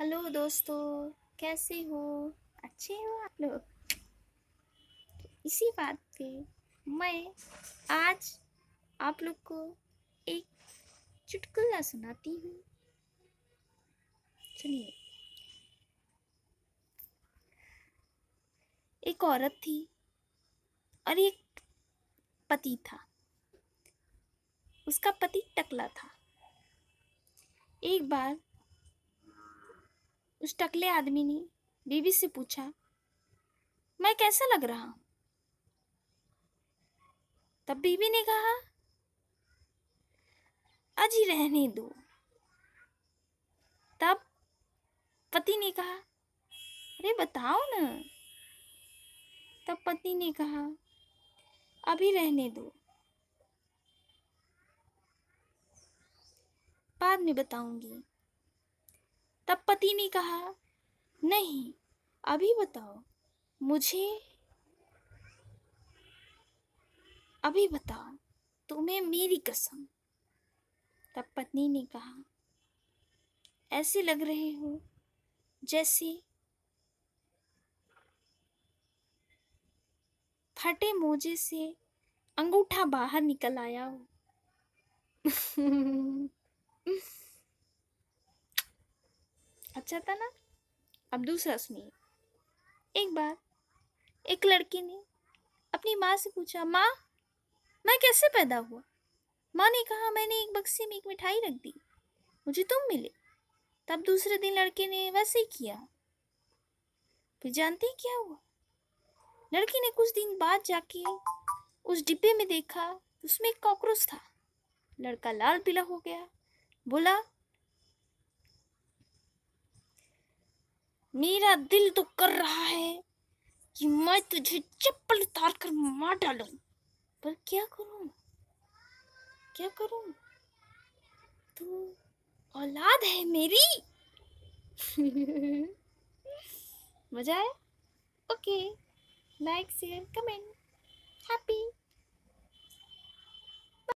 hello दोस्तों कैसे हो अच्छे हो आप लोग तो इसी बात पे मैं आज आप लोग को एक चुटकुला सुनाती हूँ सुनिए एक औरत थी और एक पति था उसका पति टकला था एक बार उस टकले आदमी ने बीवी से पूछा मैं कैसा लग रहा हूं तब बीवी ने कहा आज ही रहने दो तब पति ने कहा अरे बताओ ना तब पति ने कहा अभी रहने दो बाद में बताऊंगी तब पति ने कहा नहीं अभी बताओ मुझे अभी बताओ तुम्हें मेरी कसम तब पत्नी ने कहा ऐसे लग रहे हो जैसे फटे मोजे से अंगूठा बाहर निकल आया हो अच्छा था ना अब दूसरा सुनिए एक बार एक लड़की ने अपनी माँ से पूछा माँ मैं कैसे पैदा हुआ माँ ने कहा मैंने एक बक्से में एक मिठाई रख दी मुझे तुम मिले तब दूसरे दिन लड़के ने वैसे ही किया फिर जानते ही क्या हुआ लड़की ने कुछ दिन बाद जाके उस डिब्बे में देखा उसमें एक कॉकरोच था लड़का लाल पीला हो गया बोला मेरा दिल तो कर रहा है कि मैं तुझे चप्पल उतार कर मार डालू पर क्या करूं क्या करूं तू औलाद है मेरी मजा आया okay like share comment happy